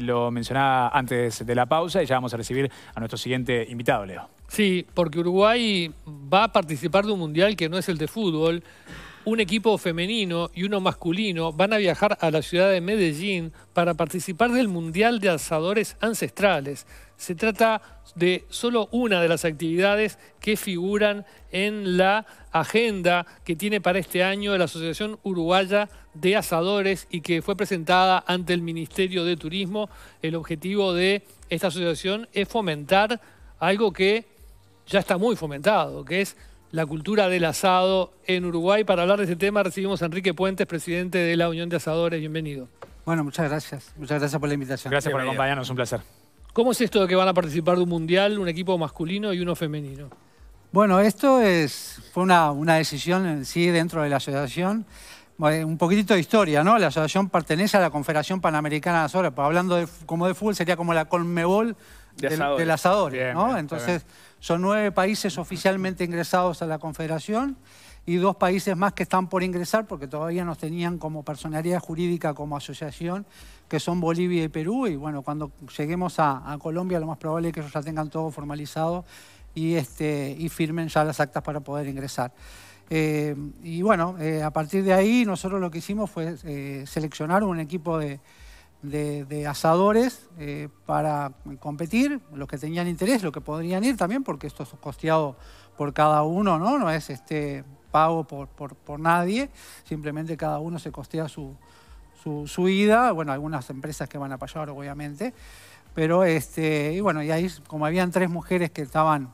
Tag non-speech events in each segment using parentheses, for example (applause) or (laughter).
Lo mencionaba antes de la pausa y ya vamos a recibir a nuestro siguiente invitado, Leo. Sí, porque Uruguay va a participar de un mundial que no es el de fútbol. Un equipo femenino y uno masculino van a viajar a la ciudad de Medellín para participar del Mundial de Alzadores Ancestrales. Se trata de solo una de las actividades que figuran en la agenda que tiene para este año la Asociación Uruguaya de Asadores y que fue presentada ante el Ministerio de Turismo. El objetivo de esta asociación es fomentar algo que ya está muy fomentado, que es la cultura del asado en Uruguay. Para hablar de este tema recibimos a Enrique Puentes, presidente de la Unión de Asadores. Bienvenido. Bueno, muchas gracias. Muchas gracias por la invitación. Gracias por acompañarnos, un placer. ¿Cómo es esto de que van a participar de un mundial, un equipo masculino y uno femenino? Bueno, esto es, fue una, una decisión en sí dentro de la asociación. Eh, un poquitito de historia, ¿no? La asociación pertenece a la Confederación Panamericana de Azores. Hablando como de fútbol, sería como la Colmebol del, asador, ¿no? Entonces, son nueve países oficialmente ingresados a la Confederación y dos países más que están por ingresar porque todavía nos tenían como personalidad jurídica, como asociación, que son Bolivia y Perú. Y bueno, cuando lleguemos a, Colombia, lo más probable es que ellos ya tengan todo formalizado y, este, y firmen ya las actas para poder ingresar. Eh, y bueno, eh, a partir de ahí nosotros lo que hicimos fue eh, seleccionar un equipo de, asadores para competir, los que tenían interés, los que podrían ir también, porque esto es costeado por cada uno, ¿no? No es este, pago por, por, nadie, simplemente cada uno se costea su, su, ida, bueno, algunas empresas que van a pagar, obviamente, pero este, y bueno, y ahí como habían tres mujeres que estaban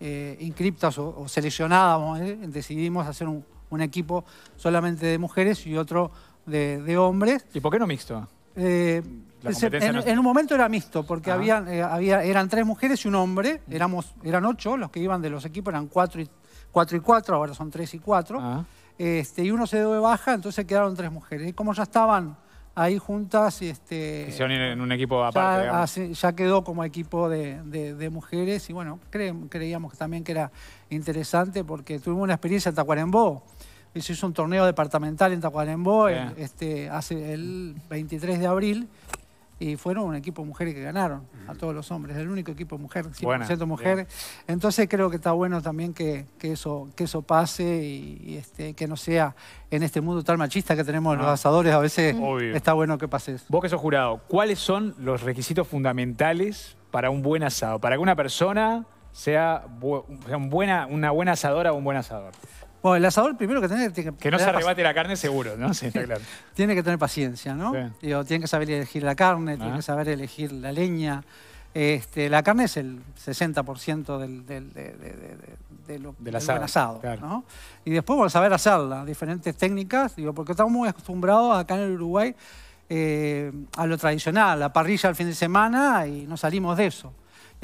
eh, inscriptas o, seleccionadas, eh, decidimos hacer un, equipo solamente de mujeres y otro de, hombres. ¿Y por qué no mixto? Eh, en, un momento era mixto, porque eh, había, eran tres mujeres y un hombre, éramos, eran ocho, los que iban de los equipos eran cuatro y 4 y 4, ahora son 3 y 4. Ah. Este, y uno se dio de baja, entonces quedaron tres mujeres. Y como ya estaban ahí juntas... Este, en un equipo aparte, ya, quedó como equipo de, mujeres y bueno, cre, creíamos también que era interesante porque tuvimos una experiencia en Tacuarembó. Se hizo un torneo departamental en Tacuarembó este, hace el 23 de abril y fueron un equipo de mujeres que ganaron a todos los hombres, el único equipo de mujer, 100% mujeres. mujer. Entonces creo que está bueno también que, eso, que eso pase y, este, que no sea en este mundo tan machista que tenemos los asadores, a veces está bueno que pase eso. Vos que sos jurado, ¿cuáles son los requisitos fundamentales para un buen asado? Para que una persona sea, buena, una buena asadora o un buen asador. Bueno, el asador primero que tiene, tiene que... Que no se arrebate la carne seguro, ¿no? Sí, está claro. (laughs) tiene que tener paciencia, ¿no? tiene que saber elegir la carne, tiene que saber elegir la leña. Este, la carne es el 60% del, de, asado. ¿no? Y después, bueno, saber hacerla, diferentes técnicas, digo, porque estamos muy acostumbrados acá en el Uruguay eh, a lo tradicional, la parrilla al fin de semana y no salimos de eso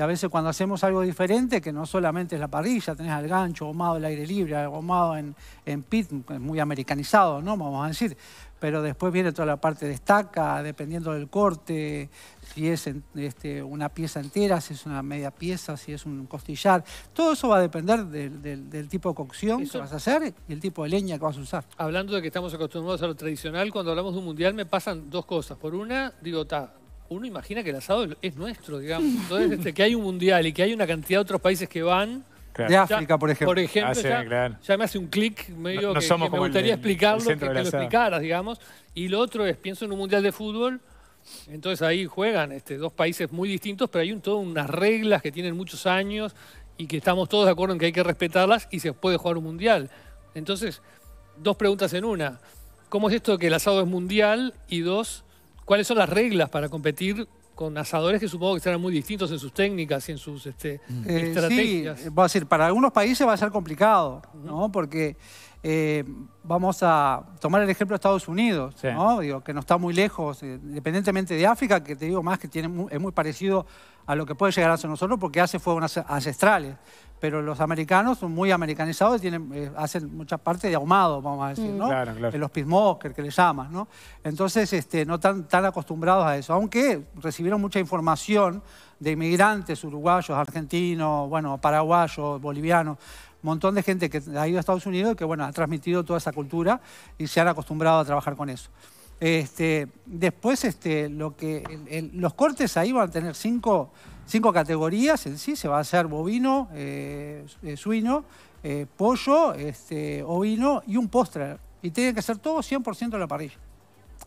a veces cuando hacemos algo diferente, que no solamente es la parrilla, tenés al gancho, ahumado al aire libre, ahumado en, en pit, muy americanizado, ¿no? Vamos a decir. Pero después viene toda la parte de estaca, dependiendo del corte, si es este, una pieza entera, si es una media pieza, si es un costillar. Todo eso va a depender del, tipo de cocción que vas a hacer y el tipo de leña que vas a usar. Hablando de que estamos acostumbrados a lo tradicional, cuando hablamos de un mundial me pasan dos cosas. Por una, digo, ta, uno imagina que el asado es nuestro, digamos. Entonces, este, que hay un mundial y que hay una cantidad de otros países que van. De África, por ejemplo. Por ejemplo, ya, me hace un clic medio que, me gustaría explicarlo, que, lo explicaras, digamos. Y lo otro es, pienso en un mundial de fútbol, entonces ahí juegan este, dos países muy distintos, pero hay un, todas unas reglas que tienen muchos años y que estamos todos de acuerdo en que hay que respetarlas y se puede jugar un mundial. Entonces, dos preguntas en una. ¿Cómo es esto de que el asado es mundial? Y dos, cuáles son las reglas para competir con asadores que supongo que serán muy distintos en sus técnicas y en sus este, mm. eh, estrategias. Sí, va a ser, para algunos países va a ser complicado, ¿no? Porque eh, vamos a tomar el ejemplo de Estados Unidos, que no está muy lejos, eh, independientemente de África, que te digo más que tiene, es muy parecido a lo que puede llegar a ser nosotros porque hace fuegos ancestrales. Pero los americanos son muy americanizados y tienen, eh, hacen mucha parte de ahumado, vamos a decir, mm. ¿no? Los pismokers que le llaman, Entonces, este, no están tan acostumbrados a eso. Aunque recibieron mucha información de inmigrantes uruguayos, argentinos, bueno, paraguayos, bolivianos, montón de gente que ha ido a Estados Unidos que bueno, ha transmitido toda esa cultura y se han acostumbrado a trabajar con eso. Este, después, este, lo que, los cortes ahí van a tener cinco, categorías en sí. Se va a hacer bovino, eh, eh, suino, eh, pollo, este, ovino y un postre. Y tiene que ser todo 100% de la parrilla.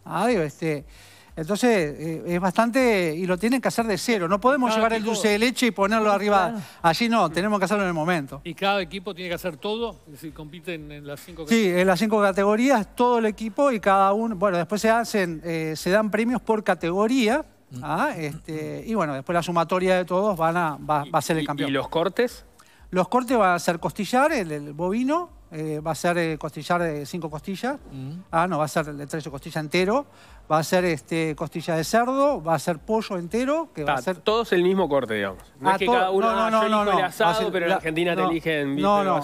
Ah, este, entonces eh, es bastante, y lo tienen que hacer de cero. No podemos llevar el dulce de leche y ponerlo arriba. Allí no, tenemos que hacerlo en el momento. ¿Y cada equipo tiene que hacer todo? Es decir, compiten en las cinco categorías. Sí, en las cinco categorías, todo el equipo y cada uno. Bueno, después se hacen, eh, se dan premios por categoría. Mm. ¿ah? Este, y bueno, después la sumatoria de todos van a, va, a ser el campeón. ¿Y los cortes? Los cortes van a ser costillar, el bovino, eh, va a ser eh, costillar de eh, cinco costillas. Mm. Ah, no, va a ser de tres costillas entero. Va a ser este, costilla de cerdo, va a ser pollo entero. Que va a ser... Todos el mismo corte, digamos. No es que cada uno no, el asado, pero en Argentina te eligen... No, no,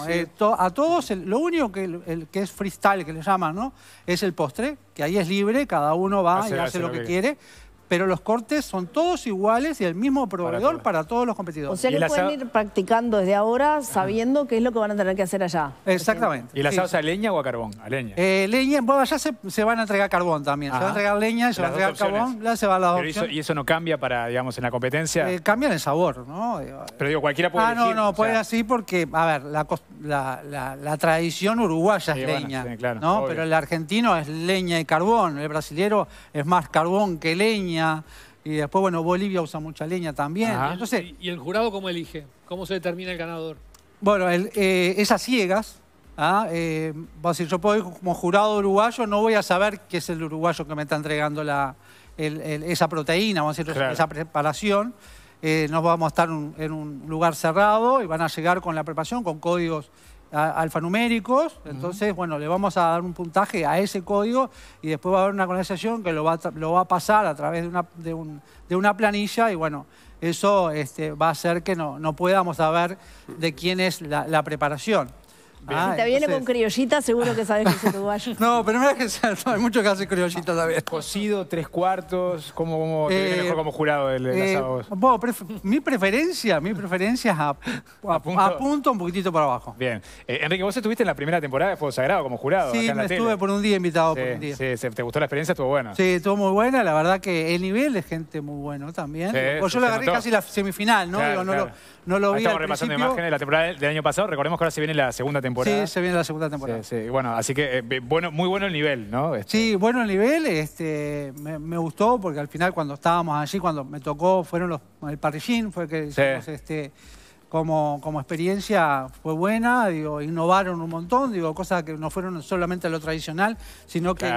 a todos lo único que, el, que es freestyle, que le llaman, ¿no? Es el postre, que ahí es libre, cada uno va y hace, lo, que, quiere pero los cortes son todos iguales y el mismo proveedor para, todos los competidores. O sea que pueden ir practicando desde ahora sabiendo qué es lo que van a tener que hacer allá. Exactamente. ¿Y la salsa a leña o a carbón? A leña. Eh, leña, bueno, allá se, van a entregar carbón también. Se van a entregar leña, se van a entregar carbón, ¿Y eso no cambia para, digamos, en la competencia? Eh, cambia el sabor, ¿no? Pero digo, cualquiera puede Ah, no, no, puede así porque, a ver, la, tradición uruguaya es leña, ¿no? Pero el argentino es leña y carbón, el brasilero es más carbón que leña. Y después, bueno, Bolivia usa mucha leña también. ¿Y el jurado cómo elige? ¿Cómo se determina el ganador? Bueno, eh, esas ciegas. ¿ah? a eh, decir, yo puedo, como jurado uruguayo no voy a saber qué es el uruguayo que me está entregando la, esa proteína, vamos a decir, esa preparación. Eh, nos vamos a estar en un lugar cerrado y van a llegar con la preparación, con códigos alfanuméricos, entonces, bueno, le vamos a dar un puntaje a ese código y después va a haber una conversación que lo va a, pasar a través de una, de, una planilla y bueno, eso este, va a hacer que no, podamos saber de quién es la preparación. Ah, si te viene con criollita, seguro que sabes que es uruguayo. (laughs) no, pero no es que sea, hay muchos que hacen criollita también. Cocido, tres cuartos, ¿cómo, eh, mejor como jurado el, el eh, asado mi preferencia, mi preferencia es a, (laughs) punto. un poquitito para abajo. Bien. Eh, Enrique, vos estuviste en la primera temporada de Fuego Sagrado como jurado. Sí, me estuve por un día invitado por un día. Sí, ¿te gustó la experiencia? Estuvo buena. Sí, estuvo muy buena. La verdad que el nivel es gente muy bueno también. o yo la agarré casi la semifinal, ¿no? no, Lo, no, lo, vi. Estamos repasando imágenes de la temporada del año pasado. Recordemos que ahora se viene la segunda temporada Sí, se viene la segunda temporada. Bueno, así que eh, bueno, muy bueno el nivel, ¿no? Este. Sí, bueno el nivel. Este, me, gustó porque al final cuando estábamos allí, cuando me tocó, fueron los el parrillín, fue que hicimos, este, como, experiencia fue buena, digo, innovaron un montón, digo, cosas que no fueron solamente lo tradicional, sino que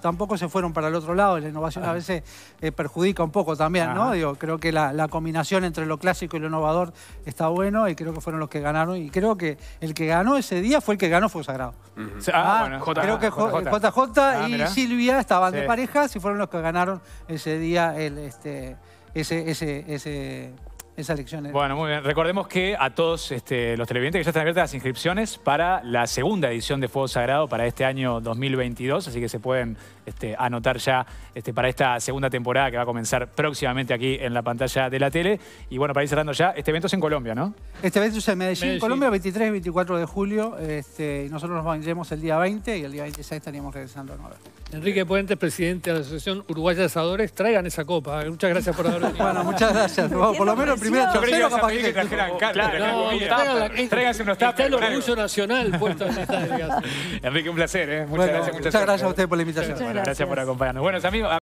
tampoco se fueron para el otro lado, la innovación a ah. veces eh, perjudica un poco también, ¿no? Digo, creo que la, combinación entre lo clásico y lo innovador está bueno y creo que fueron los que ganaron y creo que el que ganó ese día fue el que ganó fue Sagrado. ah, ah creo que JJ, ah, y Silvia estaban de parejas y fueron los que ganaron ese día el, este, ese, ese esas elecciones. Bueno, muy bien. Recordemos que a todos este, los televidentes que ya están abiertas las inscripciones para la segunda edición de Fuego Sagrado para este año 2022, así que se pueden este, anotar ya este, para esta segunda temporada que va a comenzar próximamente aquí en la pantalla de la tele. Y bueno, para ir cerrando ya, este evento es en Colombia, ¿no? Este evento es en Medellín, Colombia, 23 y 24 de julio. Este, nosotros nos vendremos el día 20 y el día 26 estaríamos regresando a Nueva Enrique Puentes, presidente de la Asociación Uruguaya de Asadores, traigan esa copa. Muchas gracias por haber bueno, muchas gracias. por lo menos yo que, capaz que, trajeran oh, cartas, claro, tráiganse unos tapas. Está el orgullo nacional puesto en esta (laughs) delegación. Enrique, un placer. ¿eh? Muchas gracias. Muchas, gracias a ustedes por la invitación. Muchas gracias. gracias por acompañarnos. Buenos amigos.